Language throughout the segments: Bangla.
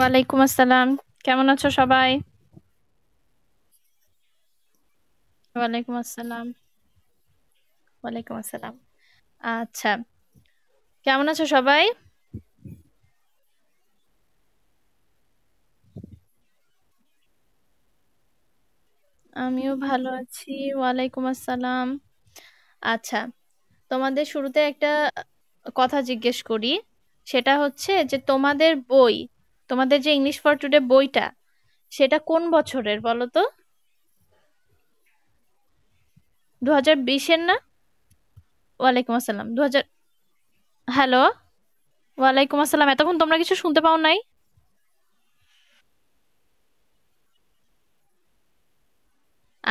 ওয়ালাইকুম আসসালাম কেমন আছো সবাই ওয়ালাইকুম আসসালাম ওয়ালাইকুম আসসালাম আচ্ছা কেমন আছো সবাই আমিও ভালো আছি ওয়ালাইকুম আসসালাম আচ্ছা তোমাদের শুরুতে একটা কথা জিজ্ঞেস করি সেটা হচ্ছে যে তোমাদের বই তোমাদের যে ইংলিশ ফর টুডে বইটা সেটা কোন বছরের বলো তো দু হাজার বিশের না ওয়ালাইকুম আসসালাম দু হাজার হ্যালো ওয়ালাইকুম আসসালাম এতক্ষণ তোমরা কিছু শুনতে পাও নাই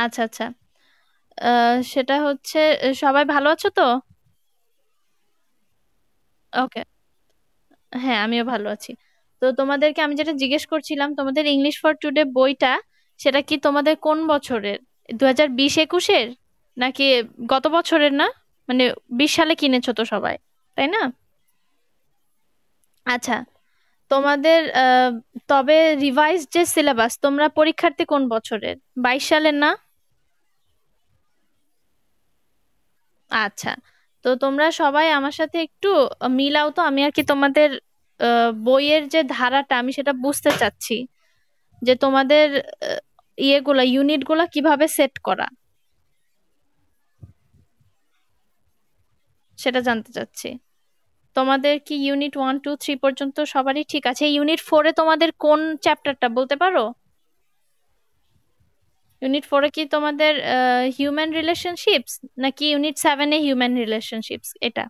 আচ্ছা আচ্ছা সেটা হচ্ছে সবাই ভালো আছো তো ওকে হ্যাঁ আমিও ভালো আছি তো তোমাদেরকে আমি যেটা জিজ্ঞেস করছিলাম তোমাদের ইংলিশ ফর টুডে বইটা সেটা কি তোমাদের কোন বছরের দু হাজার বিশ একুশের নাকি গত বছরের না মানে বিশ সালে কিনেছো তো সবাই তাই না আচ্ছা তোমাদের তবে রিভাইজ যে সিলেবাস তোমরা পরীক্ষার্থী কোন বছরের বাইশ সালের না আচ্ছা তো তোমরা সবাই আমার সাথে একটু মিলাও তো আমি আর কি তোমাদের বইয়ের যে ধারাটা আমি সেটা বুঝতে চাচ্ছি যে তোমাদের ইয়েগুলা ইউনিটগুলা কিভাবে সেট করা সেটা জানতে চাচ্ছি তোমাদের কি ইউনিট ওয়ান টু থ্রি পর্যন্ত সবারই ঠিক আছে ইউনিট ফোরে তোমাদের কোন চ্যাপ্টারটা বলতে পারো ইউনিট ফোরে কি তোমাদের হিউম্যান রিলেশনশিপস নাকি ইউনিট সেভেনে হিউম্যান রিলেশনশিপস এটা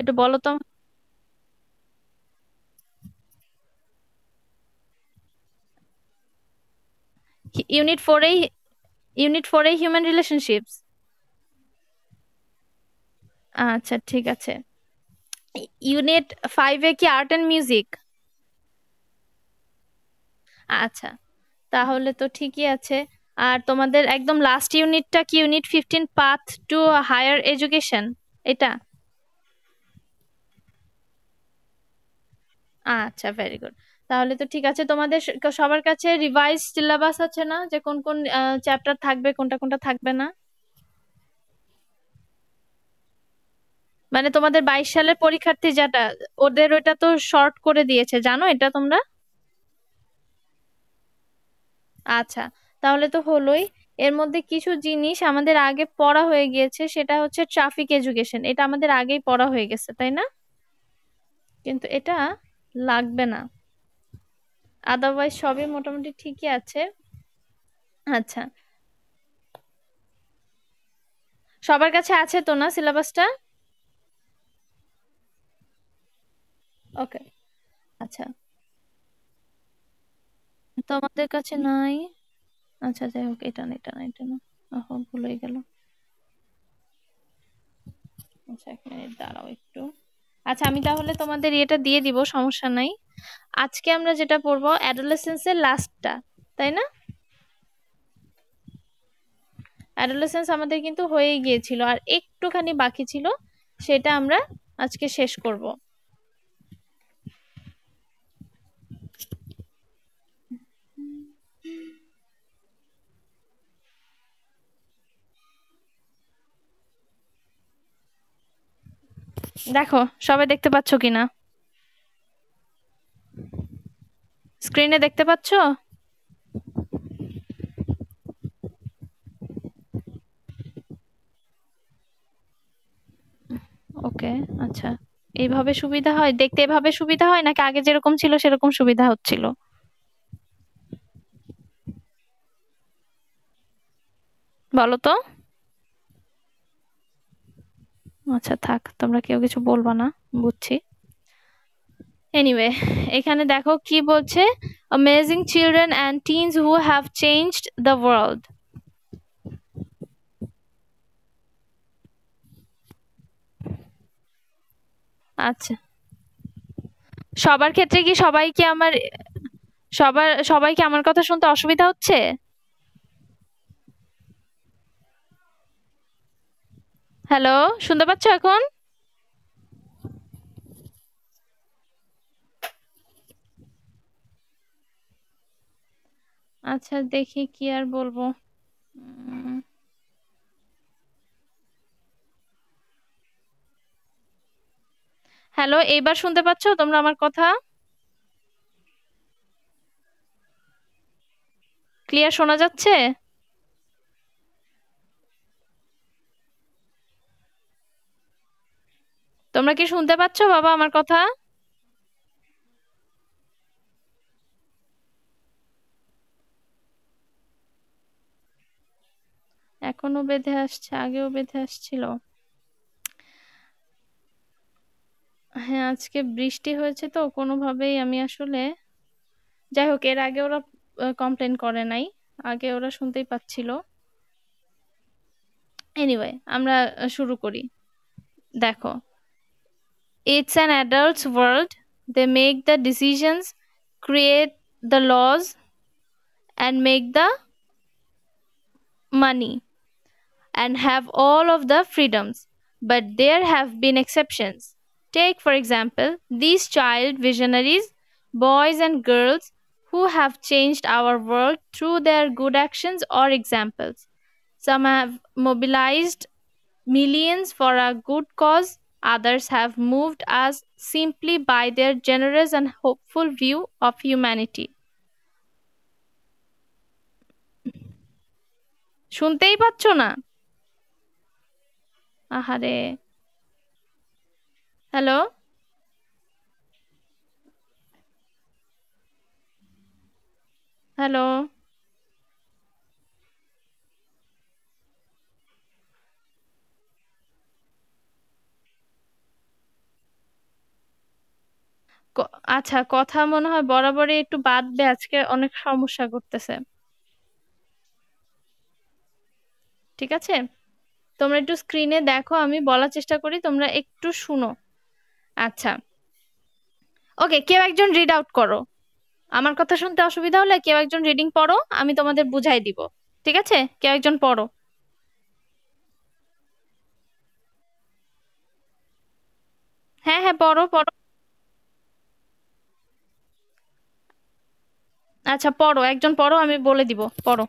একটু বলো তো ইউনিট এই ইউনিট ফোরেই হিউম্যান রিলেশনশিপস আচ্ছা ঠিক আছে ইউনিট ফাইভে কি আর্ট অ্যান্ড মিউজিক আচ্ছা তাহলে তো ঠিকই আছে আর তোমাদের একদম লাস্ট ইউনিটটা কি unit fifteen path to higher education এটা আচ্ছা ভেরি গুড তাহলে তো ঠিক আছে তোমাদের সবার কাছে রিভাইজ সিলেবাস আছে না যে কোন কোন চ্যাপ্টার থাকবে কোনটা কোনটা থাকবে না মানে তোমাদের বাইশ সালের পরীক্ষার্থী যেটা ওদের ওটা তো শর্ট করে দিয়েছে জানো এটা তোমরা আচ্ছা তাহলে তো হলোই এর মধ্যে কিছু জিনিস আমাদের আগে পড়া হয়ে গিয়েছে সেটা হচ্ছে ট্রাফিক এডুকেশন এটা আমাদের আগেই পড়া হয়ে গেছে তাই না কিন্তু এটা লাগবে না আদারওয়াইজ সবই মোটামুটি ঠিকই আছে আচ্ছা সবার কাছে আছে তো না সিলেবাসটা ওকে আচ্ছা তোমাদের কাছে নাই আচ্ছা যাই হোক এটা না এটা না এটা না ওহো ভুল হয়ে গেল আচ্ছা এক মিনিট দাঁড়াও একটু আচ্ছা আমি তাহলে তোমাদের এটা দিয়ে দিব সমস্যা নাই আজকে আমরা যেটা পড়বো অ্যাডোলেসেন্সের লাস্টটা তাই না অ্যাডোলেসেন্স আমাদের কিন্তু হয়ে গিয়েছিল আর একটুখানি বাকি ছিল সেটা আমরা আজকে শেষ করব দেখো সবাই দেখতে পাচ্ছ কিনা স্ক্রিনে দেখতে পাচ্ছ ওকে আচ্ছা এইভাবে সুবিধা হয় দেখতে এভাবে সুবিধা হয় নাকি আগে যেরকম ছিল সেরকম সুবিধা হচ্ছিল বলো তো আচ্ছা থাক তোমরা কেউ কিছু বলবা না বুঝছি এনিওয়ে এখানে দেখো কি বলছে amazing children and teens who have change the world আচ্ছা সবার ক্ষেত্রে কি সবাইকে আমার সবার সবাইকে আমার কথা শুনতে অসুবিধা হচ্ছে হ্যালো শুনতে পাচ্ছ এখন আচ্ছা দেখি কি আর বলবো হ্যালো এবার শুনতে পাচ্ছ তোমরা আমার কথা ক্লিয়ার শোনা যাচ্ছে তোমরা কি শুনতে পাচ্ছ বাবা আমার কথা এখনো বেঁধে আসছে আগেও বেঁধে আসছিল হ্যাঁ আজকে বৃষ্টি হয়েছে তো কোনোভাবেই আমি আসলে যাই হোক এর আগে ওরা কমপ্লেন করে নাই আগে ওরা শুনতেই পাচ্ছিল এনিওয়ে আমরা শুরু করি দেখো It's an adult's world. They make the decisions, create the laws, and make the money and have all of the freedoms. But there have been exceptions. Take, for example, these child visionaries, boys and girls who have changed our world through their good actions or examples. Some have mobilized millions for a good cause, Others have moved us simply by their generous and hopeful view of humanity. শুনতেই পাচ্ছ না আহারে হ্যালো হ্যালো আচ্ছা কথা মনে হয় বরাবরই একটু বাদবে আজকে অনেক সমস্যা করতেছে ঠিক আছে তোমরা একটু স্ক্রিনে দেখো আমি বলার চেষ্টা করি তোমরা একটু শুনো আচ্ছা ওকে কেউ একজন রিড আউট করো আমার কথা শুনতে অসুবিধা হলে কেউ একজন রিডিং পড়ো আমি তোমাদের বুঝাই দিব ঠিক আছে কেউ একজন পড়ো হ্যাঁ হ্যাঁ পড়ো পড়ো আচ্ছা পড়ো একজন পড়ো আমি বলে দিব পড়ো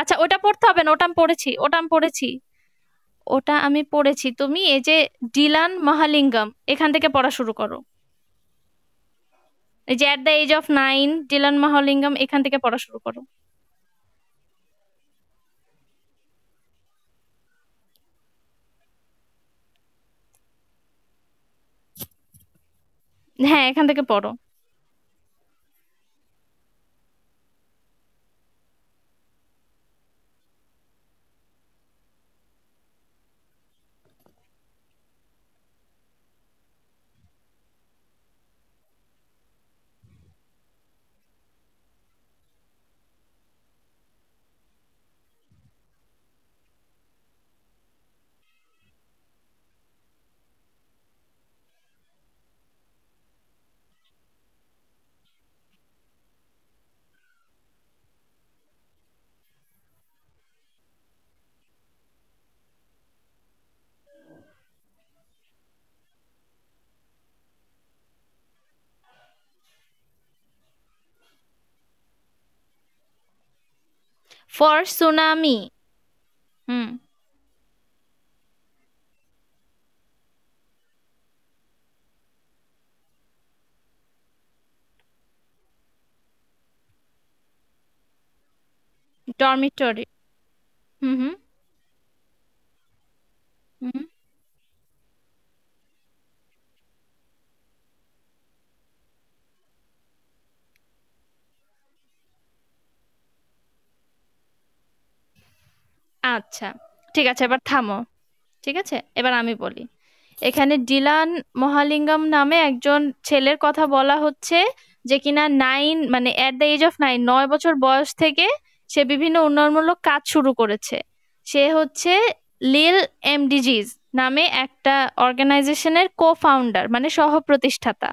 আচ্ছা ওটা পড়তে হবে না ওটা আমি পড়েছি ওটা আমি পড়েছি ওটা আমি পড়েছি তুমি এই যে ডিলান মহালিঙ্গম এখান থেকে পড়া শুরু করো এই যে at the age of nine Dylan Mahalingam এখান থেকে পড়া শুরু করো হ্যাঁ এখান থেকে পড়ো for tsunami hmm dormitory hmm hmm hmm আচ্ছা ঠিক আছে এবার থামো ঠিক আছে এবার আমি বলি এখানে ডিলান মহালিঙ্গম নামে একজন ছেলের কথা বলা হচ্ছে যে কিনা নাইন মানে at the age of nine নয় বছর বয়স থেকে সে বিভিন্ন উন্নয়নমূলক কাজ শুরু করেছে সে হচ্ছে লিল এমডিজিজ নামে একটা অর্গানাইজেশনের কো ফাউন্ডার মানে সহ প্রতিষ্ঠাতা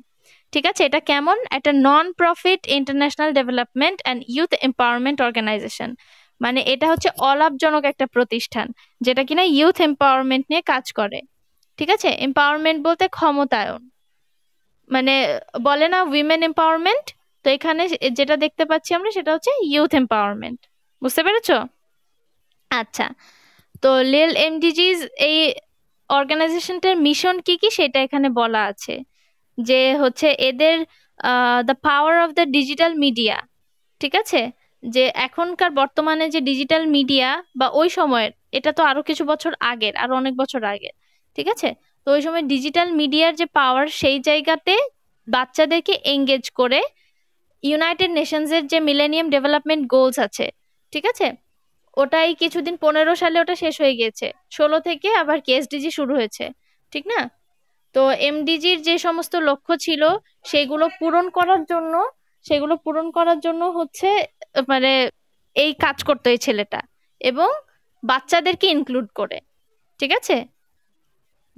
ঠিক আছে এটা কেমন একটা non profit international development and youth empowerment organisation মানে এটা হচ্ছে অলাভজনক একটা প্রতিষ্ঠান যেটা কিনা ইউথ এম্পাওয়ারমেন্ট নিয়ে কাজ করে ঠিক আছে এম্পাওয়ারমেন্ট বলতে ক্ষমতায়ন মানে বলে না উইমেন এম্পাওয়ারমেন্ট তো এখানে যেটা দেখতে পাচ্ছি আমরা সেটা হচ্ছে ইউথ এম্পাওয়ারমেন্ট বুঝতে পেরেছ আচ্ছা তো লিল এমডিজিজ এই অর্গানাইজেশনটার মিশন কি কি সেটা এখানে বলা আছে যে হচ্ছে এদের the power of the digital media ঠিক আছে যে এখনকার বর্তমানে যে ডিজিটাল মিডিয়া বা ওই সময়ের এটা তো আরো কিছু বছর আগের আরো অনেক বছর আগের ঠিক আছে তো ওই সময় ডিজিটাল মিডিয়ার যে পাওয়ার সেই জায়গাতে বাচ্চাদেরকে এঙ্গেজ করে ইউনাইটেড নেশনসের যে মিলেনিয়াম ডেভেলপমেন্ট গোলস আছে ঠিক আছে ওটাই কিছুদিন পনেরো সালে ওটা শেষ হয়ে গিয়েছে ষোলো থেকে আবার কি এসডিজি শুরু হয়েছে ঠিক না তো এমডিজির যে সমস্ত লক্ষ্য ছিল সেগুলো পূরণ করার জন্য সেগুলো পূরণ করার জন্য হচ্ছে মানে এই কাজ করতো এই ছেলেটা এবং বাচ্চাদেরকে ইনক্লুড করে ঠিক আছে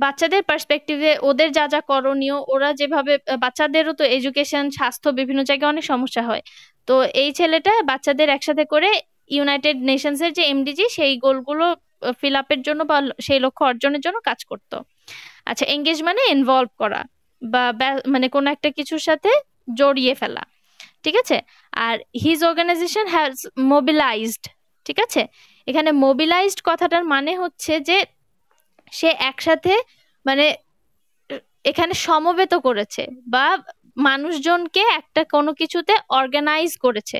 বাচ্চাদের পার্সপেক্টিভে ওদের যা যা করণীয় ওরা যেভাবে বাচ্চাদেরও তো এডুকেশন স্বাস্থ্য বিভিন্ন জায়গায় অনেক সমস্যা হয় তো এই ছেলেটা বাচ্চাদের একসাথে করে ইউনাইটেড নেশনসের যে এমডিজি সেই গোলগুলো ফিল আপের জন্য বা সেই লক্ষ্য অর্জনের জন্য কাজ করত আচ্ছা এঙ্গেজ মানে ইনভলভ করা বা মানে কোনো একটা কিছুর সাথে জড়িয়ে ফেলা ঠিক আছে আর হিজ অর্গানাইজেশন হ্যাজ মোবিলাইজড ঠিক আছে এখানে মোবিলাইজড কথাটার মানে হচ্ছে যে সে একসাথে মানে এখানে সমবেত করেছে বা মানুষজনকে একটা কোনো কিছুতে অর্গানাইজ করেছে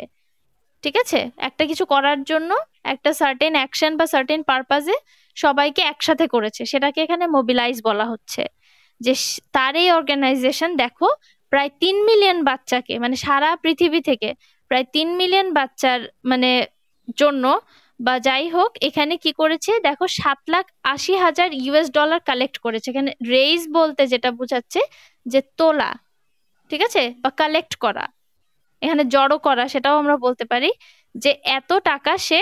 ঠিক আছে একটা কিছু করার জন্য একটা সার্টেন অ্যাকশন বা সার্টেন পারপাজে সবাইকে একসাথে করেছে সেটাকে এখানে মোবিলাইজ বলা হচ্ছে যে তার এই অর্গানাইজেশন দেখো প্রায় তিন মিলিয়ন বাচ্চাকে মানে সারা পৃথিবী থেকে প্রায় তিন মিলিয়ন বাচ্চার মানে জন্য বা যাই হোক এখানে কি করেছে দেখো সাত লাখ আশি হাজার ইউএস ডলার কালেক্ট করেছে এখানে রেইজ বলতে যেটা বোঝাচ্ছে যে তোলা ঠিক আছে বা কালেক্ট করা এখানে জড়ো করা সেটাও আমরা বলতে পারি যে এত টাকা সে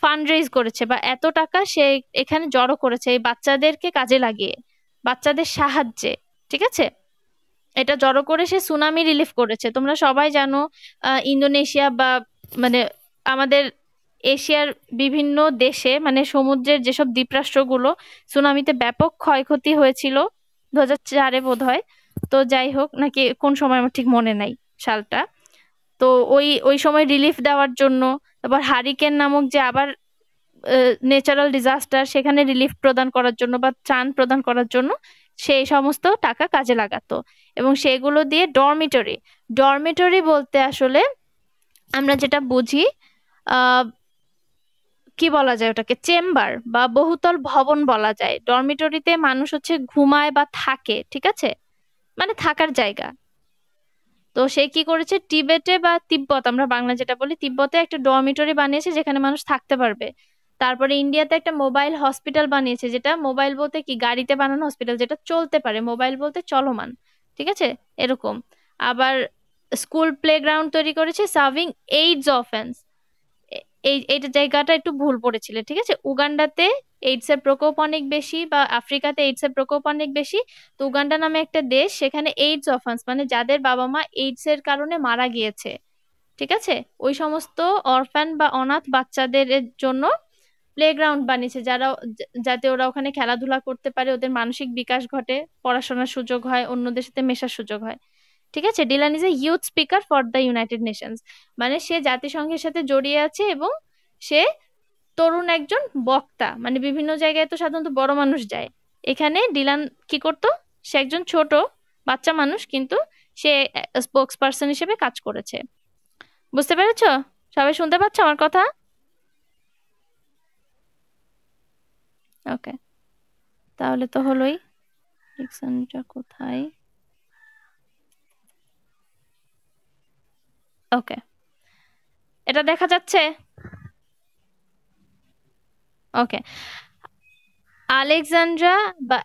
ফান্ড রেজ করেছে বা এত টাকা সে এখানে জড়ো করেছে এই বাচ্চাদেরকে কাজে লাগিয়ে বাচ্চাদের সাহায্যে ঠিক আছে এটা জড়ো করে সে সুনামি রিলিফ করেছে তোমরা সবাই জানো ইন্দোনেশিয়া বা মানে আমাদের এশিয়ার বিভিন্ন দেশে মানে সমুদ্রের যেসব দ্বীপরাষ্ট্রগুলো সুনামিতে ব্যাপক ক্ষয়ক্ষতি হয়েছিল দু হাজার চারে বোধ হয় তো যাই হোক নাকি কোন সময় আমার ঠিক মনে নাই সালটা তো ওই ওই সময় রিলিফ দেওয়ার জন্য তারপর হারিকেন নামক যে আবার ন্যাচারাল ডিজাস্টার সেখানে রিলিফ প্রদান করার জন্য বা চান প্রদান করার জন্য সেই সমস্ত টাকা কাজে লাগাতো এবং সেগুলো দিয়ে ডরমিটরি ডরমিটরি বলতে আসলে আমরা যেটা বুঝি কি বলা যায় ওটাকে চেম্বার বা বহুতল ভবন বলা যায় ডরমিটরিতে মানুষ হচ্ছে ঘুমায় বা থাকে ঠিক আছে মানে থাকার জায়গা তো সে কি করেছে টিবেটে বা তিব্বত আমরা বাংলা যেটা বলি তিব্বতে একটা ডরমিটরি বানিয়েছে যেখানে মানুষ থাকতে পারবে তারপরে ইন্ডিয়াতে একটা মোবাইল হসপিটাল বানিয়েছে যেটা মোবাইল বলতে কি গাড়িতে বানানো হসপিটাল যেটা চলতে পারে মোবাইল বলতে চলমান ঠিক আছে এরকম আবার স্কুল প্লেগ্রাউন্ড তৈরি করেছে সার্ভিং এইডস অফেন্স এই এইটা জায়গাটা একটু ভুল পড়েছিল ঠিক আছে উগান্ডাতে এইডস এর প্রকোপ অনেক বেশি বা আফ্রিকাতে এইডস এর প্রকোপ অনেক বেশি তো উগান্ডা নামে একটা দেশ সেখানে এইডস অফেন্স মানে যাদের বাবা মা এইডস এর কারণে মারা গিয়েছে ঠিক আছে ওই সমস্ত অরফ্যান বা অনাথ বাচ্চাদের জন্য প্লেগ্রাউন্ড বানিয়েছে যারা যাতে ওরা ওখানে খেলাধুলা করতে পারে ওদের মানসিক বিকাশ ঘটে পড়াশোনার সুযোগ হয় অন্যদের সাথে মেশার সুযোগ হয় ঠিক আছে Dylan is a youth speaker for the United Nations মানে সে জাতিসংঘের সাথে জড়িয়ে আছে এবং সে তরুণ একজন বক্তা মানে বিভিন্ন জায়গায় তো সাধারণত বড় মানুষ যায় এখানে ডিলান কি করতো সে একজন ছোট বাচ্চা মানুষ কিন্তু সে স্পোক্স পার্সন হিসেবে কাজ করেছে বুঝতে পেরেছ সবাই শুনতে পাচ্ছ আমার কথা ওকে তাহলে তো হলোই ডিকশনটা কোথায় ওকে এটা দেখা যাচ্ছে ওকে আলেকজান্ড্রা বা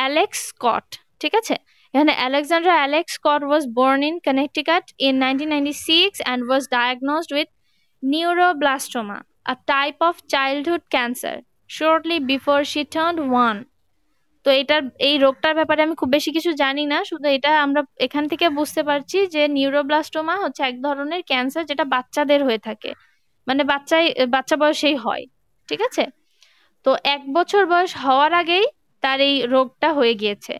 অ্যালেক্স স্কট ঠিক আছে এখানে Alexandra Alex Scott was born in Connecticut in nineteen ninety six and was diagnosed with neuroblastoma a type of childhood cancer shortly before she turn one তো এটার এই রোগটার ব্যাপারে আমি খুব বেশি কিছু জানি না শুধু এটা আমরা এখান থেকে বুঝতে পারছি যে নিউরোব্লাস্টোমা হচ্ছে এক ধরনের ক্যান্সার যেটা বাচ্চাদের হয়ে থাকে মানে বাচ্চাই বাচ্চা বয়সেই হয় ঠিক আছে তো এক বছর বয়স হওয়ার আগেই তার এই রোগটা হয়ে গিয়েছে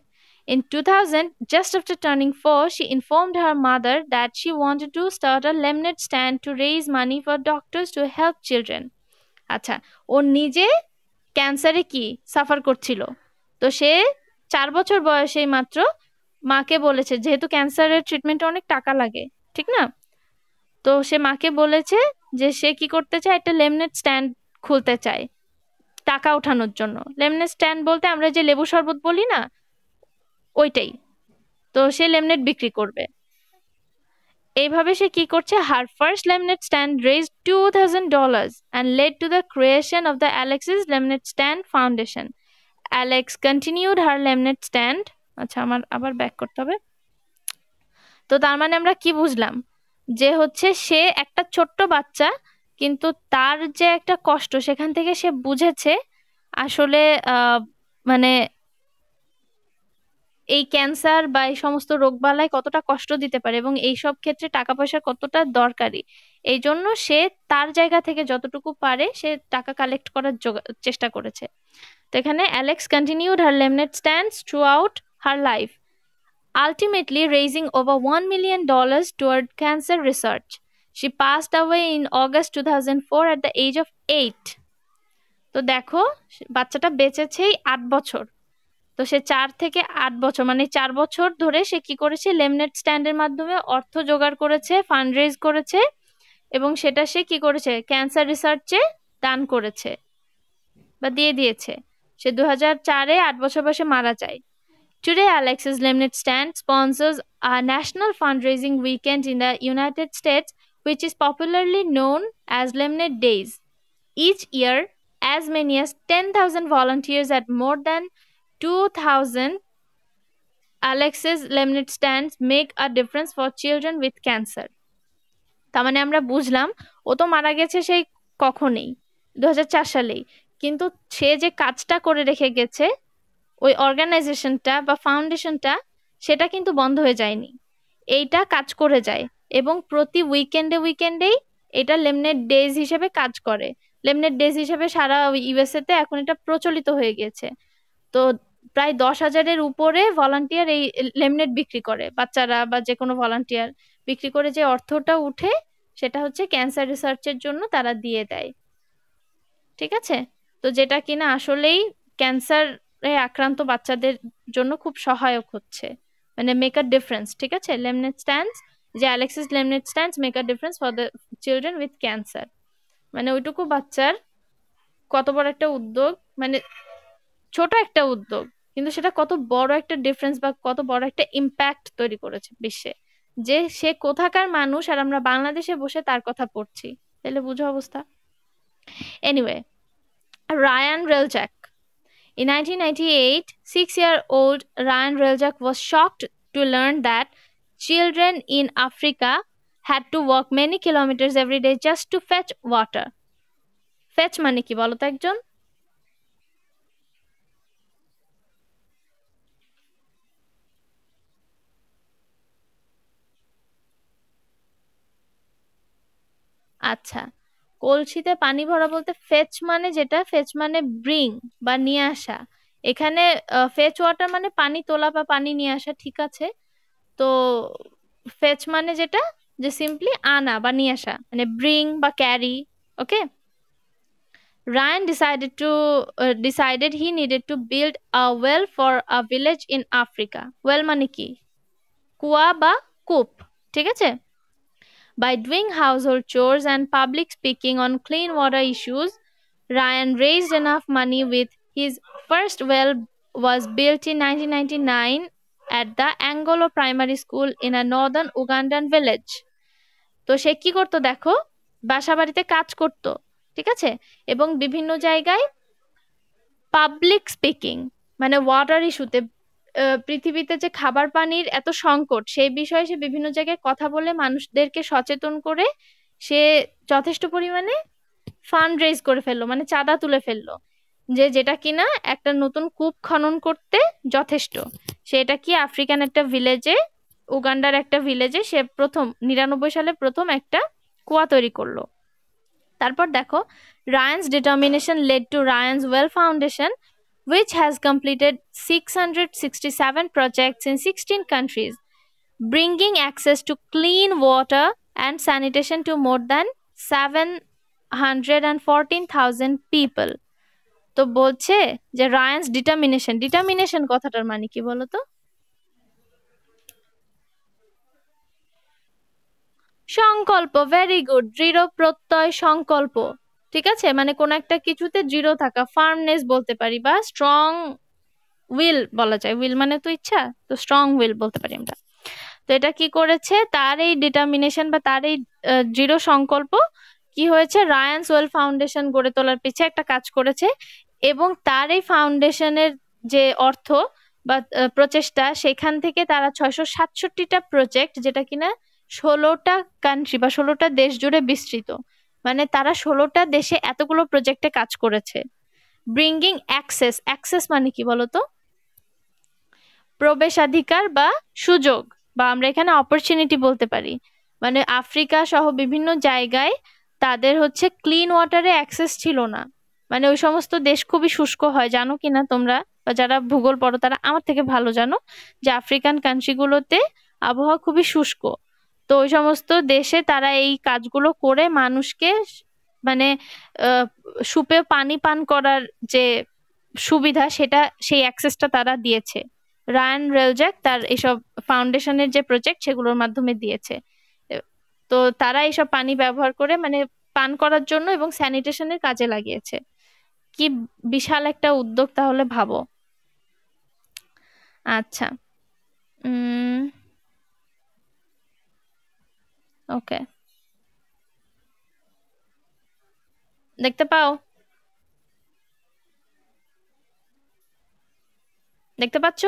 two thousand just after turning four she informed her mother that she want to start a lemonade stand to raise money for doctors to help children আচ্ছা ও নিজে ক্যান্সারে কি সাফার করছিল তো সে চার বছর বয়সেই মাত্র মাকে বলেছে যেহেতু ক্যান্সারের ট্রিটমেন্টে অনেক টাকা লাগে ঠিক না তো সে মাকে বলেছে যে সে কি করতে চায় একটা লেমনেট স্ট্যান্ড খুলতে চায় টাকা ওঠানোর জন্য লেমনেট স্ট্যান্ড বলতে আমরা যে লেবু শরবত বলি না ওইটাই তো সে লেমনেট বিক্রি করবে এইভাবে সে কি করছে her first lemonade stand raise two thousand dollars and led to the creation of the Alexis lemonade stand foundation Alex continued her lemonade stand আচ্ছা আমার আবার ব্যাক করতে হবে তো তার মানে আমরা কি বুঝলাম যে হচ্ছে সে একটা ছোট্ট বাচ্চা কিন্তু তার যে একটা কষ্ট সেখান থেকে সে বুঝেছে আসলে মানে এই ক্যান্সার বা এই সমস্ত বালায় কতটা কষ্ট দিতে পারে এবং এই সব ক্ষেত্রে টাকা পয়সা কতটা দরকারি এই জন্য সে তার জায়গা থেকে যতটুকু পারে সে টাকা কালেক্ট করার চেষ্টা করেছে তো এখানে Alex continued her lemonade stands throughout her life ultimately over one million dollars toward cancer research সে research. Away in August two thousand four at the age of eight তো দেখো বাচ্চাটা বেঁচেছেই আট বছর তো সে চার থেকে আট বছর মানে চার বছর ধরে সে কি করেছে লেমনেট স্ট্যান্ডের মাধ্যমে অর্থ জোগাড় করেছে ফান্ড রেজ করেছে এবং সেটা সে কি করেছে ক্যান্সার রিসার্চে দান করেছে বা দিয়ে দিয়েছে সে দু হাজার চারে আট বছর বয়সে মারা যায় today Alexis lemonade stand sponsors a national fundraising weekend in the United States which is popularly known as lemonade days each year as many as ten thousand volunteers at more than 2000 Alexis lemonade stands make a difference for children with cancer তার মানে আমরা বুঝলাম ও তো মারা গেছে সেই কখনেই দু সালেই কিন্তু সে যে কাজটা করে রেখে গেছে ওই অর্গানাইজেশনটা বা ফাউন্ডেশনটা সেটা কিন্তু বন্ধ হয়ে যায়নি এইটা কাজ করে যায় এবং প্রতি উইকেন্ডে উইকেন্ডেই এটা লেমনেট ডেজ হিসেবে কাজ করে লেমনেট ডেজ হিসেবে সারা ইউএসএতে এখন এটা প্রচলিত হয়ে গেছে তো প্রায় দশ হাজারের উপরে ভলান্টিয়ার এই লেমনেট বিক্রি করে বাচ্চারা বা যে কোনো ভলান্টিয়ার বিক্রি করে যে অর্থটা উঠে সেটা হচ্ছে ক্যান্সার রিসার্চের জন্য তারা দিয়ে দেয় ঠিক আছে তো যেটা কিনা আসলেই ক্যান্সারে আক্রান্ত বাচ্চাদের জন্য খুব সহায়ক হচ্ছে মানে মেক আ ডিফারেন্স ঠিক আছে লেমনেট স্ট্যান্স যে Alexis lemonade stands make a difference for the children with cancer মানে ওইটুকু বাচ্চার কত বড় একটা উদ্যোগ মানে ছোট একটা উদ্যোগ কিন্তু সেটা কত বড় একটা ডিফারেন্স বা কত বড় একটা ইম্প্যাক্ট তৈরি করেছে বিশ্বে যে সে কোথাকার মানুষ আর আমরা বাংলাদেশে বসে তার কথা পড়ছি তাহলে বুঝো অবস্থা anyway Ryan Hreljac in nineteen ninety six year old Ryan Hreljac was shocked to learn that children in Africa had to walk many kilometres every day just to fetch water fetch মানে কি বলতো একজন আচ্ছা কলসিতে পানি ভরা বলতে ফেচ মানে যেটা ফেচ মানে ব্রিং বা নিয়ে আসা এখানে ফেচ ওয়াটার মানে পানি তোলা বা পানি নিয়ে আসা ঠিক আছে তো ফেচ মানে যেটা যে সিম্পলি আনা বা নিয়ে আসা মানে ব্রিং বা carry okay Ryan decided to decided he needed to build a well for a village in Africa well মানে কি? কুয়া বা কূপ, ঠিক আছে? By doing household chores and public speaking on clean water issues, Ryan raised enough money with his first well was built in 1999 at the Angolo Primary School in a northern Ugandan village. তো সে কি করতো দেখো বাসা বাড়িতে কাজ করত ঠিক আছে এবং বিভিন্ন জায়গায় পাবলিক স্পিকিং মানে ওয়াটার ইস্যুতে পৃথিবীতে যে খাবার পানির এত সংকট সেই বিষয়ে সে বিভিন্ন জায়গায় কথা বলে মানুষদেরকে সচেতন করে সে যথেষ্ট পরিমাণে ফান্ড রেজ করে ফেললো মানে চাঁদা তুলে ফেললো যে যেটা কিনা একটা নতুন কূপ খনন করতে যথেষ্ট সেটা কি আফ্রিকান একটা ভিলেজে উগান্ডার একটা ভিলেজে সে প্রথম নিরানব্বই সালে প্রথম একটা কুয়া তৈরি করলো তারপর দেখো Ryan's determination led to Ryan's well foundation which has completed 667 projects in 16 countries, bringing access to clean water and sanitation to more than 714,000 people. তো বলছে যে রায়ান্স ডিটারমিনেশন ডিটারমিনেশন কথাটার মানে কি বলতো সংকল্প ভেরি গুড দৃঢ় প্রত্যয় সংকল্প ঠিক আছে মানে কোন একটা কিছুতে দৃঢ় থাকা ফার্মনেস বলতে পারি বা স্ট্রং উইল বলা যায় উইল মানে তো ইচ্ছা তো স্ট্রং উইল বলতে পারি আমরা তো এটা কি করেছে তার এই ডিটারমিনেশন বা তার এই দৃঢ় সংকল্প কি হয়েছে রায়ান্স ওয়েল ফাউন্ডেশন গড়ে তোলার পিছে একটা কাজ করেছে এবং তার এই ফাউন্ডেশনের যে অর্থ বা প্রচেষ্টা সেখান থেকে তারা ছয়শো সাতষট্টিটা প্রজেক্ট যেটা কিনা ষোলোটা কান্ট্রি বা ষোলোটা দেশ জুড়ে বিস্তৃত মানে তারা ষোলোটা দেশে এতগুলো প্রজেক্টে কাজ করেছে ব্রিঙ্গিং অ্যাক্সেস অ্যাক্সেস মানে কি বলতো প্রবেশাধিকার বা সুযোগ বা আমরা এখানে অপরচুনিটি বলতে পারি মানে আফ্রিকা সহ বিভিন্ন জায়গায় তাদের হচ্ছে ক্লিন ওয়াটারে অ্যাক্সেস ছিল না মানে ওই সমস্ত দেশ খুবই শুষ্ক হয় জানো কি না তোমরা বা যারা ভূগোল পড়ো তারা আমার থেকে ভালো জানো যে আফ্রিকান কান্ট্রিগুলোতে আবহাওয়া খুবই শুষ্ক তো ওই সমস্ত দেশে তারা এই কাজগুলো করে মানুষকে মানে সুপে পানি পান করার যে সুবিধা সেটা সেই অ্যাক্সেসটা তারা দিয়েছে রায়ান রেলজ্যাক তার এসব ফাউন্ডেশনের যে প্রজেক্ট সেগুলোর মাধ্যমে দিয়েছে তো তারা এইসব পানি ব্যবহার করে মানে পান করার জন্য এবং স্যানিটেশনের কাজে লাগিয়েছে কি বিশাল একটা উদ্যোগ তাহলে ভাবো আচ্ছা উম ওকে দেখতে পাও দেখতে পাচ্ছ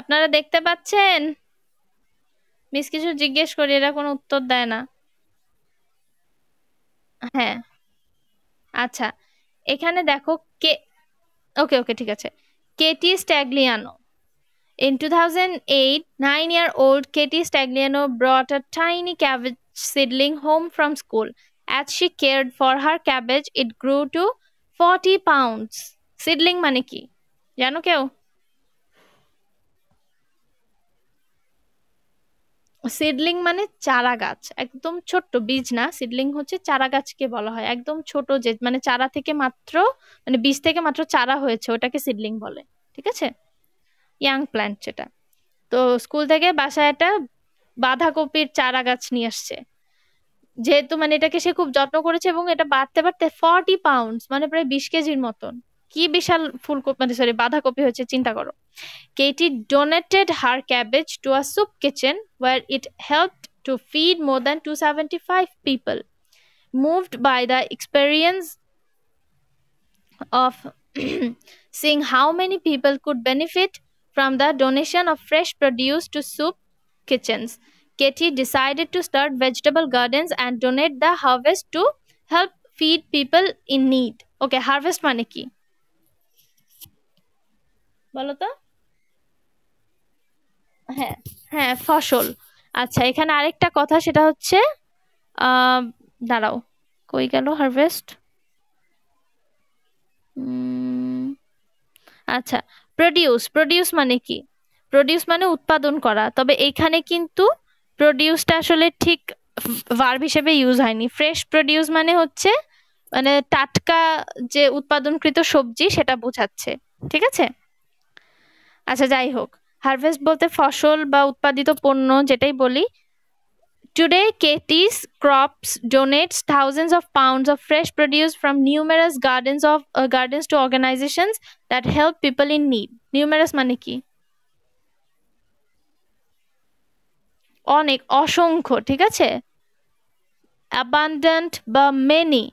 আপনারা দেখতে পাচ্ছেন মিস কিছু জিজ্ঞেস করি এরা কোনো উত্তর দেয় না হ্যাঁ আচ্ছা এখানে দেখো কে ওকে ওকে ঠিক আছে Katie Stagliano In 2008, nine year old Katie Stagliano brought a tiny cabbage seedling home from school. As she cared for her cabbage, it grew to 40 pounds. Seedling মানে কি জানো কেউ সিডলিং মানে চারা গাছ একদম ছোট্ট বীজ না সিডলিং হচ্ছে চারা গাছকে বলা হয় একদম ছোট যে মানে চারা থেকে মাত্র মানে বীজ থেকে মাত্র চারা হয়েছে ওটাকে সিডলিং বলে ঠিক আছে ইয়াং প্ল্যান্ট সেটা তো স্কুল থেকে বাসায় একটা বাঁধাকপির চারা গাছ নিয়ে আসছে যেহেতু মানে এটাকে সে খুব যত্ন করেছে এবং এটা বাড়তে বাড়তে ফর্টি পাউন্ডস মানে প্রায় বিশ কেজির মতন কি বিশাল ফুলকপি মানে সরি বাঁধাকপি হয়েছে চিন্তা করো Katie donated her cabbage to a soup kitchen where it help to feed more than two seventy five people moved by the experience of seeing how many people could benefit from the donation of fresh produce to soup kitchens. Katie decided to start vegetable gardens and donate the harvest to help feed people in need. Okay, harvest money ki. বলো তো? হ্যাঁ, হ্যাঁ ফসল। আচ্ছা, এখানে আরেকটা কথা সেটা হচ্ছে দাঁড়াও কই গেল হারভেস্ট আচ্ছা প্রডিউস প্রডিউস মানে কি প্রডিউস মানে উৎপাদন করা তবে এইখানে কিন্তু প্রডিউসটা আসলে ঠিক ভার্ব হিসেবে ইউজ হয়নি ফ্রেশ প্রডিউস মানে হচ্ছে মানে টাটকা যে উৎপাদনকৃত সবজি সেটা বোঝাচ্ছে ঠিক আছে আচ্ছা যাই হোক হারভেস্ট বলতে ফসল বা উৎপাদিত পণ্য যেটাই বলি Today, Katie's Crops donates thousands of pounds of fresh produce from numerous gardens of uh, gardens to organizations that help people in need. Numerous maniki. Onik oshonko, অসংখ্য ঠিক আছে অ্যাবান্ডেন্ট বা মেনি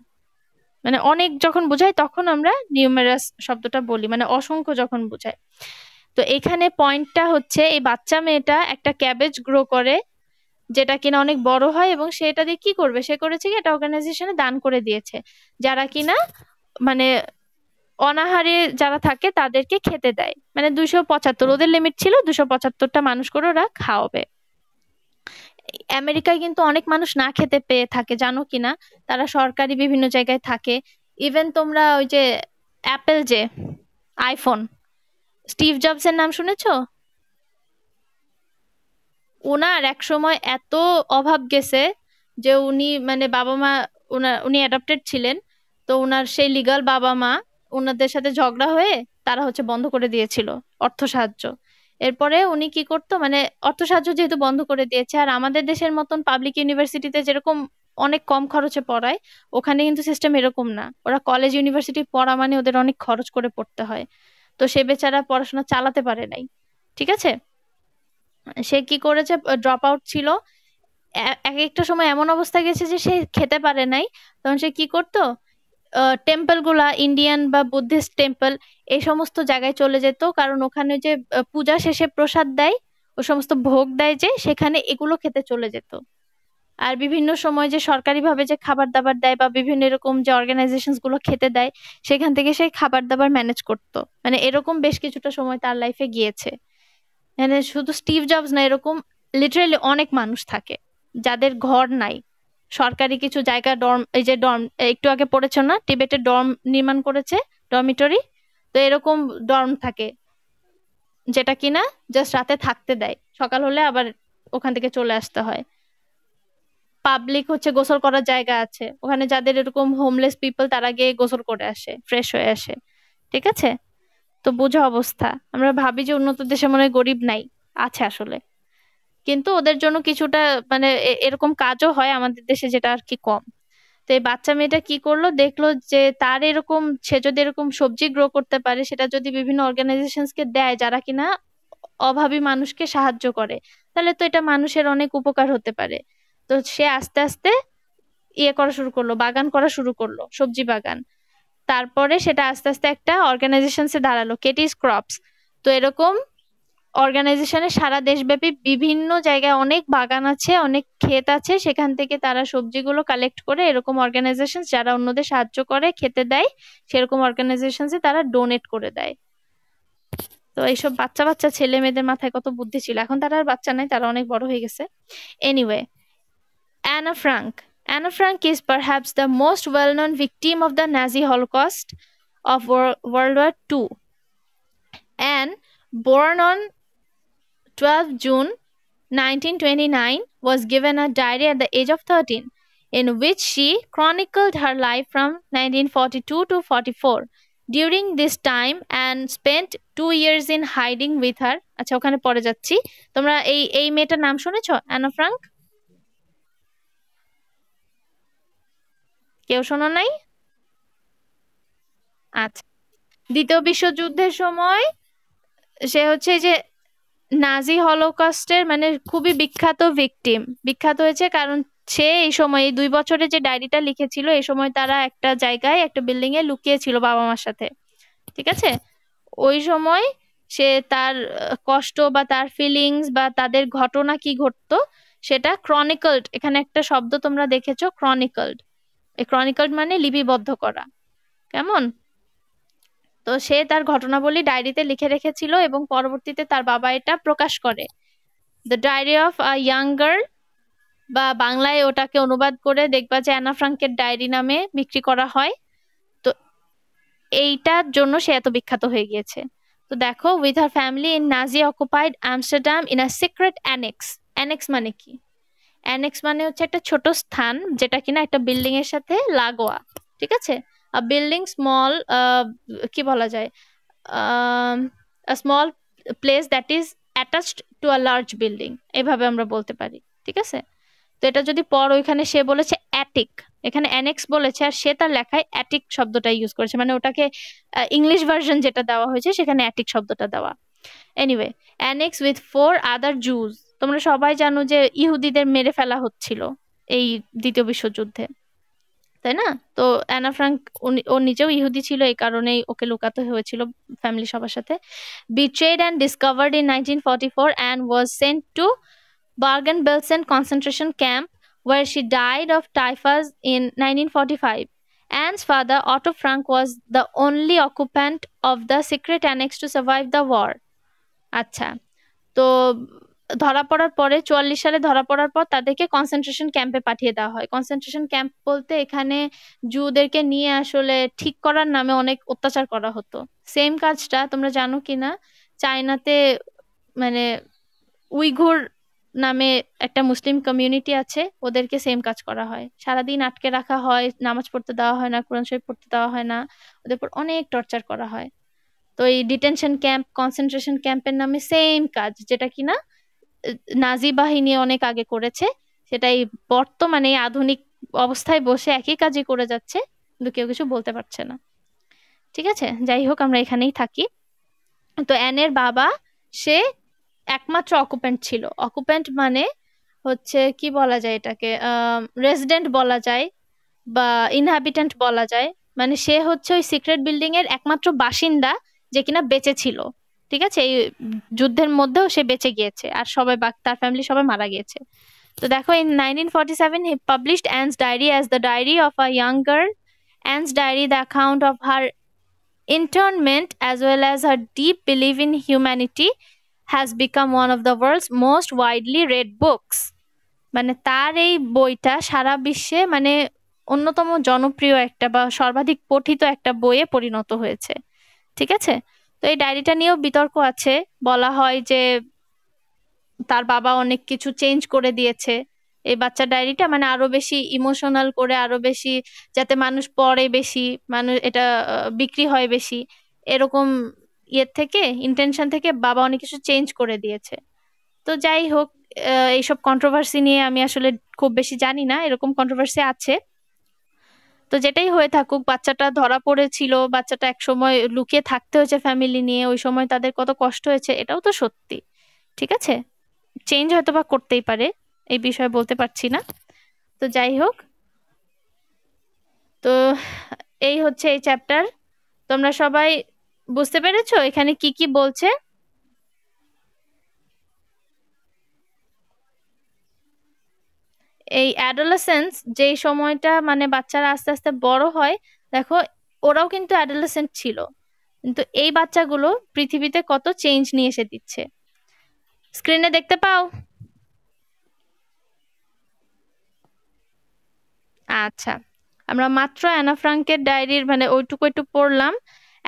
মানে অনেক যখন বোঝাই তখন আমরা নিউমেরাস শব্দটা বলি মানে অসংখ্য যখন বোঝাই তো এখানে পয়েন্টটা হচ্ছে এই বাচ্চা মেয়েটা একটা ক্যাবেজ গ্রো করে যেটা কিনা অনেক বড় হয় এবং সেটা দিয়ে কি করবে সে করেছে কি এটা অর্গানাইজেশনে দান করে দিয়েছে যারা কিনা মানে অনাহারে যারা থাকে তাদেরকে খেতে দেয় মানে দুশো পঁচাত্তর ওদের লিমিট ছিল দুশো পঁচাত্তরটা মানুষ করে ওরা খাওয়াবে আমেরিকায় কিন্তু অনেক মানুষ না খেতে পেয়ে থাকে জানো কিনা তারা সরকারি বিভিন্ন জায়গায় থাকে ইভেন তোমরা ওই যে অ্যাপেল যে আইফোন স্টিভ জবসের নাম শুনেছো ওনার একসময় এত অভাব গেছে যে উনি মানে বাবা মা ওনার উনি অ্যাডাপ্টেড ছিলেন তো ওনার সেই লিগাল বাবা মা ওনাদের সাথে ঝগড়া হয়ে তারা হচ্ছে বন্ধ করে দিয়েছিল অর্থ সাহায্য এরপরে উনি কি করতো মানে অর্থ সাহায্য যেহেতু বন্ধ করে দিয়েছে আর আমাদের দেশের মতন পাবলিক ইউনিভার্সিটিতে যেরকম অনেক কম খরচে পড়ায় ওখানে কিন্তু সিস্টেম এরকম না ওরা কলেজ ইউনিভার্সিটি পড়া মানে ওদের অনেক খরচ করে পড়তে হয় তো সে বেচারা পড়াশোনা চালাতে পারে নাই ঠিক আছে সে কি করেছে ড্রপ আউট ছিল এক একটা সময় এমন অবস্থা গেছে যে সে খেতে পারে নাই তখন সে কি করতো টেম্পল গুলা ইন্ডিয়ান বা বুদ্ধিস্ট টেম্পল এই সমস্ত জায়গায় চলে যেত কারণ ওখানে যে পূজা শেষে প্রসাদ দেয় ও সমস্ত ভোগ দেয় যে সেখানে এগুলো খেতে চলে যেত আর বিভিন্ন সময় যে সরকারিভাবে যে খাবার দাবার দেয় বা বিভিন্ন এরকম যে অর্গানাইজেশন গুলো খেতে দেয় সেখান থেকে সে খাবার দাবার ম্যানেজ করত মানে এরকম বেশ কিছুটা সময় তার লাইফে গিয়েছে মানে শুধু স্টিভ জবস না এরকম লিটারালি অনেক মানুষ থাকে যাদের ঘর নাই সরকারি কিছু জায়গা ডর্ম এই যে ডর্ম একটু আগে পড়েছো না টিবেটে ডর্ম নির্মাণ করেছে ডরমিটরি তো এরকম ডর্ম থাকে যেটা কিনা জাস্ট রাতে থাকতে দেয় সকাল হলে আবার ওখান থেকে চলে আসতে হয় পাবলিক হচ্ছে গোসল করার জায়গা আছে ওখানে যাদের এরকম হোমলেস পিপল তারা গিয়ে গোসল করে আসে ফ্রেশ হয়ে আসে ঠিক আছে তো বোঝা অবস্থা আমরা ভাবি যে উন্নত দেশে মনে হয় গরিব নাই আছে আসলে কিন্তু ওদের জন্য কিছুটা মানে এরকম কাজও হয় আমাদের দেশে যেটা আর কি কম তো এই বাচ্চা মেয়েটা কি করলো দেখলো যে তার এরকম সে যদি এরকম সবজি গ্রো করতে পারে সেটা যদি বিভিন্ন অর্গানাইজেশন কে দেয় যারা কিনা অভাবী মানুষকে সাহায্য করে তাহলে তো এটা মানুষের অনেক উপকার হতে পারে তো সে আস্তে আস্তে ইয়ে করা শুরু করলো বাগান করা শুরু করলো সবজি বাগান তারপরে সেটা আস্তে আস্তে একটা অর্গানাইজেশনসে দাঁড়ালো কেটিস ক্রপস তো এরকম অর্গানাইজেশনে সারা দেশব্যাপী বিভিন্ন জায়গায় অনেক বাগান আছে অনেক ক্ষেত আছে সেখান থেকে তারা সবজিগুলো কালেক্ট করে এরকম অর্গানাইজেশন যারা অন্যদের সাহায্য করে খেতে দেয় সেরকম অর্গানাইজেশনসে তারা ডোনেট করে দেয় তো এইসব বাচ্চা বাচ্চা ছেলে মেয়েদের মাথায় কত বুদ্ধি ছিল এখন তারা আর বাচ্চা নাই তারা অনেক বড় হয়ে গেছে anyway Anna Frank Anne Frank is perhaps the most well known victim of the Nazi Holocaust of World War II. Anne, born on 12 June 1929, was given a diary at the age of 13, in which she chronicled her life from 1942 to 44. During this time and spent two years in hiding with her আচ্ছা ওখানে পরে যাচ্ছি তোমরা এই এই মেয়েটার নাম শুনেছ অ্যানা ফ্রাঙ্ক কেউ শোনো নাই আচ্ছা দ্বিতীয় বিশ্বযুদ্ধের সময় সে হচ্ছে যে নাজি হলোকাস্টের মানে খুবই বিখ্যাত ভিকটিম বিখ্যাত হয়েছে কারণ সে এই সময় এই দুই বছরে যে ডায়েরিটা লিখেছিল এই সময় তারা একটা জায়গায় একটা বিল্ডিং এ লুকিয়েছিল বাবা মার সাথে ঠিক আছে ওই সময় সে তার কষ্ট বা তার ফিলিংস বা তাদের ঘটনা কি ঘটতো সেটা ক্রনিকল্ড এখানে একটা শব্দ তোমরা দেখেছো ক্রনিকল্ড এ ক্রনিকল মানে লিপিবদ্ধ করা কেমন তো সে তার ঘটনাবলী ডায়েরিতে লিখে রেখেছিল এবং পরবর্তীতে তার বাবা এটা প্রকাশ করে the diary of a young girl বা বাংলায় ওটাকে অনুবাদ করে দেখবা যে অ্যানা ফ্রাঙ্কের ডায়েরি নামে বিক্রি করা হয় তো এইটার জন্য সে এত বিখ্যাত হয়ে গিয়েছে তো দেখো with her family in Nazi occupied Amsterdam in a secret annex annex মানে কি অ্যানেক্স মানে হচ্ছে একটা ছোট স্থান যেটা কিনা একটা বিল্ডিং এর সাথে লাগোয়া ঠিক আছে বিল্ডিং স্মল কি বলা যায় small place that is attached to a large building এভাবে আমরা বলতে পারি ঠিক আছে তো এটা যদি পর ওইখানে সে বলেছে অ্যাটিক এখানে অ্যানেক্স বলেছে আর সে তার লেখায় অ্যাটিক শব্দটা ইউজ করেছে মানে ওটাকে ইংলিশ ভার্সন যেটা দেওয়া হয়েছে সেখানে অ্যাটিক শব্দটা দেওয়া anyway annex with four other Jews তোমরা সবাই জানো যে ইহুদিদের মেরে ফেলা হচ্ছিল এই দ্বিতীয় বিশ্বযুদ্ধে তাই না তো অ্যানা ফ্রাঙ্ক ও নিজেও ইহুদি ছিল এই কারণেই ওকে লুকাতে হয়েছিল ফ্যামিলি সবার সাথে betrayed and discovered in nineteen forty four and was sent to Bergen Belsen concentration camp where she died of typhus in nineteen forty five Anne's father, Otto Frank, was the only occupant of the secret annex to survive the war আচ্ছা তো ধরা পড়ার পরে চুয়াল্লিশ সালে ধরা পড়ার পর তাদেরকে কনসেন্ট্রেশন ক্যাম্পে পাঠিয়ে দেওয়া হয় কনসেন্ট্রেশন ক্যাম্প বলতে এখানে জুদেরকে নিয়ে আসলে ঠিক করার নামে অনেক অত্যাচার করা হতো সেম কাজটা তোমরা জানো কিনা চায়নাতে মানে উইঘুর নামে একটা মুসলিম কমিউনিটি আছে ওদেরকে সেম কাজ করা হয় সারাদিন আটকে রাখা হয় নামাজ পড়তে দেওয়া হয় না কোরআন শরীফ পড়তে দেওয়া হয় না ওদের উপর অনেক টর্চার করা হয় তো এই ডিটেনশন ক্যাম্প কনসেন্ট্রেশন ক্যাম্পের নামে সেম কাজ যেটা কিনা নাজি বাহিনী অনেক আগে করেছে সেটাই বর্তমানে আধুনিক অবস্থায় বসে একই কাজই করে যাচ্ছে কিন্তু কেউ কিছু বলতে পারছে না ঠিক আছে যাই হোক আমরা এখানেই থাকি তো অ্যানের বাবা সে একমাত্র অকুপেন্ট ছিল অকুপেন্ট মানে হচ্ছে কি বলা যায় এটাকে রেসিডেন্ট বলা যায় বা ইনহাবিটেন্ট বলা যায় মানে সে হচ্ছে ওই সিক্রেট বিল্ডিং এর একমাত্র বাসিন্দা যে কিনা বেঁচে ছিল ঠিক আছে এই যুদ্ধের মধ্যেও সে বেঁচে গিয়েছে আর সবাই তার ফ্যামিলি সবাই মারা গিয়েছে তো দেখো in nineteen forty seven he published Anne's diary as the diary of a young girl Anne's diary the account of her internment as well as her deep believe in humanity has become one of the world's most widely read books মানে তার এই বইটা সারা বিশ্বে মানে অন্যতম জনপ্রিয় একটা বা সর্বাধিক পঠিত একটা বইয়ে পরিণত হয়েছে ঠিক আছে তো এই ডায়েরিটা নিয়েও বিতর্ক আছে বলা হয় যে তার বাবা অনেক কিছু চেঞ্জ করে দিয়েছে এই বাচ্চা ডায়েরিটা মানে আরো বেশি ইমোশনাল করে আরো বেশি যাতে মানুষ পড়ে বেশি মানুষ এটা বিক্রি হয় বেশি এরকম ইয়ের থেকে ইন্টেনশন থেকে বাবা অনেক কিছু চেঞ্জ করে দিয়েছে তো যাই হোক এইসব কন্ট্রোভার্সি নিয়ে আমি আসলে খুব বেশি জানি না এরকম কন্ট্রোভার্সি আছে তো যেটাই হয়ে থাকুক বাচ্চাটা ধরা পড়েছিল বাচ্চাটা এক সময় লুকিয়ে থাকতে হয়েছে ফ্যামিলি নিয়ে ওই সময় তাদের কত কষ্ট হয়েছে এটাও তো সত্যি ঠিক আছে চেঞ্জ হয়তো বা করতেই পারে এই বিষয়ে বলতে পারছি না তো যাই হোক তো এই হচ্ছে এই চ্যাপ্টার তোমরা সবাই বুঝতে পেরেছো এখানে কি কি বলছে এই অ্যাডোলেসেন্স যে সময়টা মানে বাচ্চারা আস্তে আস্তে বড় হয় দেখো ওরাও কিন্তু অ্যাডোলেসেন্ট ছিল কিন্তু এই বাচ্চাগুলো পৃথিবীতে কত চেঞ্জ নিয়ে এসে দিচ্ছে স্ক্রিনে দেখতে পাও আচ্ছা আমরা মাত্র অ্যানাফ্রাঙ্কের ডায়েরির মানে ওইটুকু একটু পড়লাম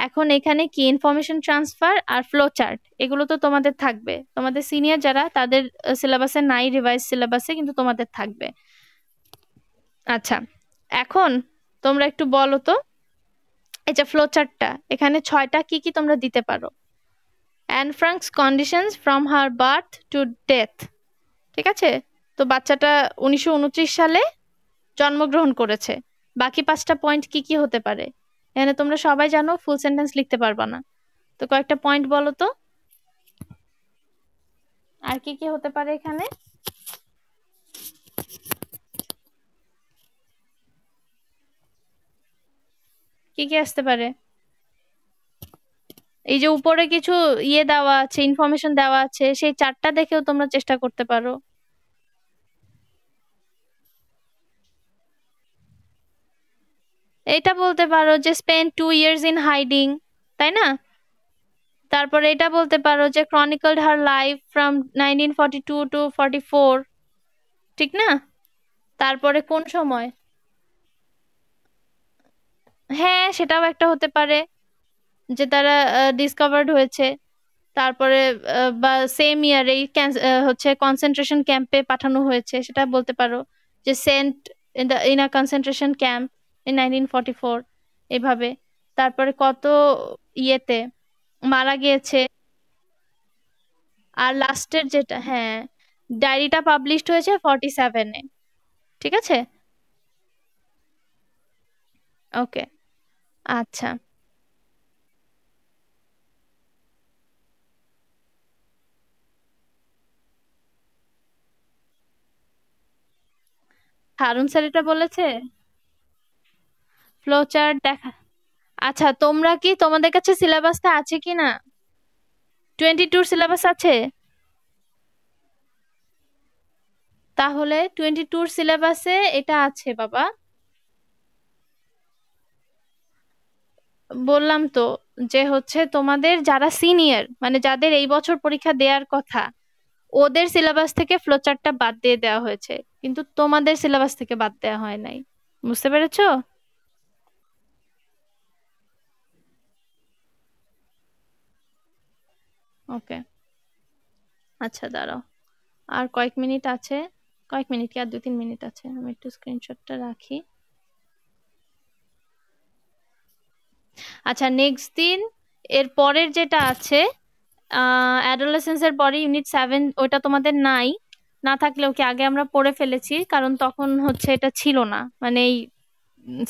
এখন এখানে কি ইনফরমেশন ট্রান্সফার আর ফ্লো চার্ট এগুলো তো তোমাদের থাকবে তোমাদের সিনিয়র যারা তাদের সিলেবাসে নাই রিভাইজ সিলেবাসে কিন্তু তোমাদের থাকবে আচ্ছা এখন তোমরা একটু বলো তো এই যে ফ্লো চার্টটা এখানে ছয়টা কি কি তোমরা দিতে পারো Anne Frank's conditions from her birth to death ঠিক আছে তো বাচ্চাটা উনিশশো সালে জন্মগ্রহণ করেছে বাকি পাঁচটা পয়েন্ট কি কি হতে পারে এখানে তোমরা সবাই জানো ফুল সেন্টেন্স লিখতে পারবা না তো কয়েকটা পয়েন্ট বলো তো আর কি কি হতে পারে এখানে কি কি আসতে পারে এই যে উপরে কিছু ইয়ে দেওয়া আছে ইনফরমেশন দেওয়া আছে সেই চারটা দেখেও তোমরা চেষ্টা করতে পারো এটা বলতে পারো যে spend two years in hiding তাই না তারপরে এটা বলতে পারো যে chronicle her life from nineteen forty two to forty four ঠিক না তারপরে কোন সময় হ্যাঁ সেটাও একটা হতে পারে যে তারা ডিসকভার্ড হয়েছে তারপরে বা সেম ইয়ারে হচ্ছে কনসেন্ট্রেশন ক্যাম্পে পাঠানো হয়েছে সেটা বলতে পারো যে sent in the in a concentration camp এই নাইনটিন ফর্টি ফোর এভাবে তারপরে কত ইয়েতে মারা গিয়েছে আর লাস্টের যেটা হ্যাঁ ডায়েরিটা পাবলিশড হয়েছে ফর্টি সেভেনে ঠিক আছে ওকে আচ্ছা হারুন স্যার এটা বলেছে ফ্লোচার্ট দেখা আচ্ছা তোমরা কি তোমাদের কাছে সিলেবাসটা আছে কি না টোয়েন্টি টুর সিলেবাস আছে তাহলে টোয়েন্টি টুর সিলেবাসে এটা আছে বাবা বললাম তো যে হচ্ছে তোমাদের যারা সিনিয়র মানে যাদের এই বছর পরীক্ষা দেওয়ার কথা ওদের সিলেবাস থেকে ফ্লোচারটা বাদ দিয়ে দেওয়া হয়েছে কিন্তু তোমাদের সিলেবাস থেকে বাদ দেওয়া হয় নাই বুঝতে পেরেছো ওকে আচ্ছা দাঁড়াও আর কয়েক মিনিট আছে কয়েক মিনিট কি আর দু তিন মিনিট আছে আমি একটু স্ক্রিনশটটা রাখি আচ্ছা নেক্সট দিন এর পরের যেটা আছে অ্যাডোলেসেন্সের পরে ইউনিট সেভেন ওটা তোমাদের নাই না থাকলেও কি আগে আমরা পড়ে ফেলেছি কারণ তখন হচ্ছে এটা ছিল না মানে এই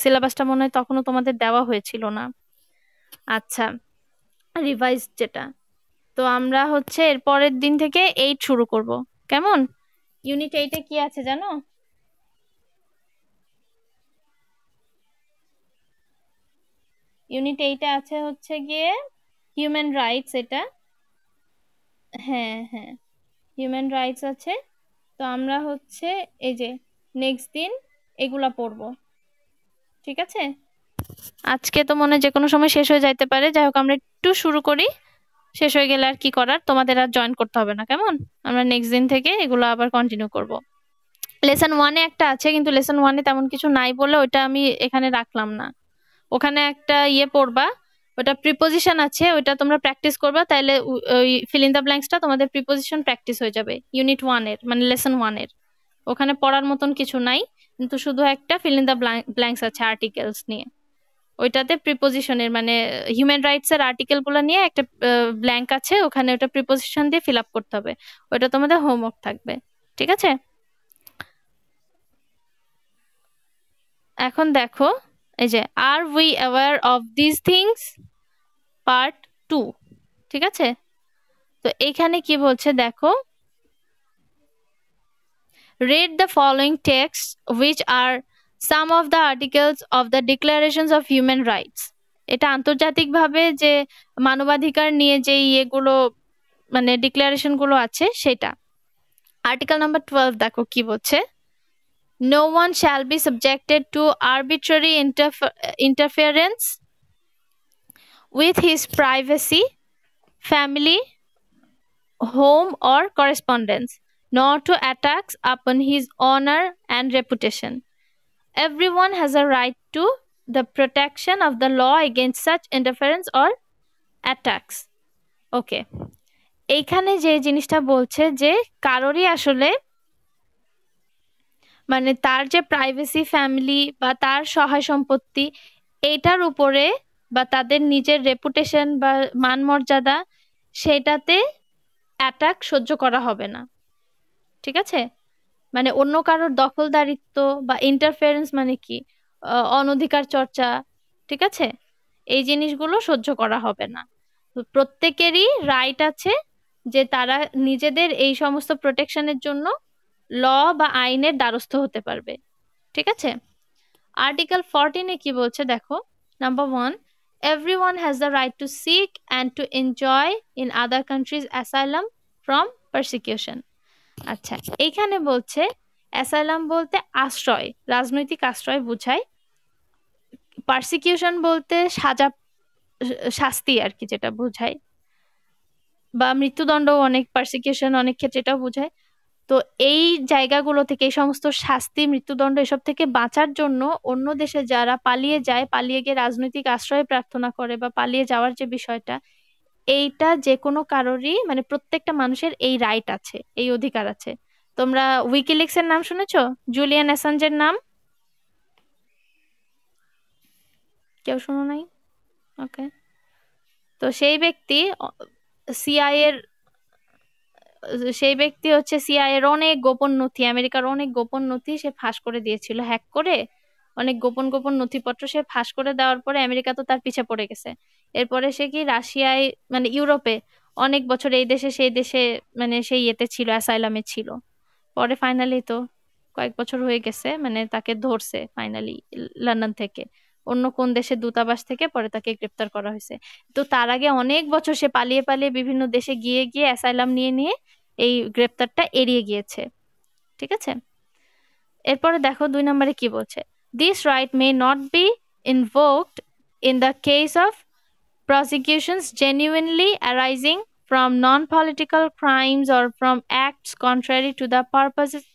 সিলেবাসটা মনে হয় তখনও তোমাদের দেওয়া হয়েছিল না আচ্ছা রিভাইজ যেটা তো আমরা হচ্ছে এর পরের দিন থেকে এইট শুরু করব কেমন ইউনিট এইটে কি আছে জানো ইউনিট এইটে আছে হচ্ছে গিয়ে হিউম্যান রাইটস এটা হ্যাঁ হ্যাঁ হিউম্যান রাইটস আছে তো আমরা হচ্ছে এই যে নেক্সট দিন এগুলা পড়ব ঠিক আছে আজকে তো মনে যে কোনো সময় শেষ হয়ে যাইতে পারে যাই হোক আমরা একটু শুরু করি শেষ হয়ে গেলে আর কি করার তোমাদের আর জয়েন করতে হবে না কেমন আমরা নেক্সট দিন থেকে এগুলো আবার কন্টিনিউ করব লেসন ওয়ানে একটা আছে কিন্তু লেসন ওয়ানে তেমন কিছু নাই বলে ওইটা আমি এখানে রাখলাম না ওখানে একটা ইয়ে পড়বা ওটা প্রিপোজিশন আছে ওইটা তোমরা প্র্যাকটিস করবা তাহলে ওই ফিল ইন দ্য ব্ল্যাঙ্কসটা তোমাদের প্রিপোজিশন প্র্যাকটিস হয়ে যাবে ইউনিট ওয়ানের মানে লেসন ওয়ানের ওখানে পড়ার মতন কিছু নাই কিন্তু শুধু একটা ফিল ইন দ্য ব্ল্যাঙ্কস আছে আর্টিকেলস নিয়ে ওইটাতে প্রিপোজিশনের মানে হিউম্যান রাইটস এর আর্টিকেল গুলো নিয়ে একটা ব্ল্যাঙ্ক আছে ওখানে ওটা প্রিপোজিশন দিয়ে ফিল আপ করতে হবে ওইটা তোমাদের হোমওয়ার্ক থাকবে ঠিক আছে এখন দেখো এই যে are we aware of this things part two ঠিক আছে তো এখানে কি বলছে দেখো read the following text which are some of the articles of the declarations of human rights এটা আন্তর্জাতিকভাবে যে মানবাধিকার নিয়ে যে ইয়েগুলো মানে ডিক্লারেশনগুলো আছে সেটা আর্টিকেল নাম্বার টুয়েলভ দেখো কি বলছে no one shall be subjected to arbitrary interference with his privacy family home or correspondence not to attacks upon his honour and reputation everyone has a right to the protection of the law against such interference or attacks okay এইখানে যে জিনিসটা বলছে যে কারোরই আসলে মানে তার যে প্রাইভেসি ফ্যামিলি বা তার সহায় সম্পত্তি এইটার উপরে বা তাদের নিজের রেপুটেশন বা মান মর্যাদা সেটাতে অ্যাটাক সহ্য করা হবে না ঠিক আছে মানে অন্য কারোর দখলদারিত্ব বা ইন্টারফেরেন্স মানে কি অনধিকার চর্চা ঠিক আছে এই জিনিসগুলো সহ্য করা হবে না প্রত্যেকেরই রাইট আছে যে তারা নিজেদের এই সমস্ত প্রোটেকশনের জন্য ল বা আইনের দ্বারস্থ হতে পারবে ঠিক আছে আর্টিকেল ফরটিনে কি বলছে দেখো number one one has the right to seek and to enjoy in other countries asylum from persecution আচ্ছা এখানে বলছে অ্যাসাইলাম বলতে আশ্রয় রাজনৈতিক আশ্রয় বোঝায় পার্সিকিউশন বলতে সাজা শাস্তি আর কি যেটা বোঝায় বা মৃত্যুদণ্ড অনেক পার্সিকিউশন অনেক ক্ষেত্রে এটাও বোঝায় তো এই জায়গাগুলো থেকে এই সমস্ত শাস্তি মৃত্যুদণ্ড এসব থেকে বাঁচার জন্য অন্য দেশে যারা পালিয়ে যায় পালিয়ে গিয়ে রাজনৈতিক আশ্রয় প্রার্থনা করে বা পালিয়ে যাওয়ার যে বিষয়টা এইটা যে কোনো কারোরই মানে প্রত্যেকটা মানুষের এই রাইট আছে এই অধিকার আছে তোমরা উইকিলিক্স এর নাম শুনেছো জুলিয়ান অ্যাসাঞ্জের নাম কেউ শোনো নাই ওকে তো সেই ব্যক্তি সিআই এর সেই ব্যক্তি হচ্ছে সিআই এর অনেক গোপন নথি আমেরিকার অনেক গোপন নথি সে ফাঁস করে দিয়েছিল হ্যাক করে অনেক গোপন গোপন নথিপত্র সে ফাঁস করে দেওয়ার পরে আমেরিকা তো তার পিছে পড়ে গেছে এরপরে সে কি রাশিয়ায় মানে ইউরোপে অনেক বছর এই দেশে সেই দেশে মানে সেই ইয়েতে ছিল অ্যাসাইলামে ছিল পরে ফাইনালি তো কয়েক বছর হয়ে গেছে মানে তাকে ধরছে ফাইনালি লন্ডন থেকে অন্য কোন দেশের দূতাবাস থেকে পরে তাকে গ্রেপ্তার করা হয়েছে তো তার আগে অনেক বছর সে পালিয়ে পালিয়ে বিভিন্ন দেশে গিয়ে গিয়ে অ্যাসাইলাম নিয়ে নিয়ে এই গ্রেপ্তারটা এড়িয়ে গিয়েছে ঠিক আছে এরপরে দেখো দুই নম্বরে কি বলছে this right may not be invoked in the case of prosecutions genuinely arising from non political crimes or from acts contrary to the purposes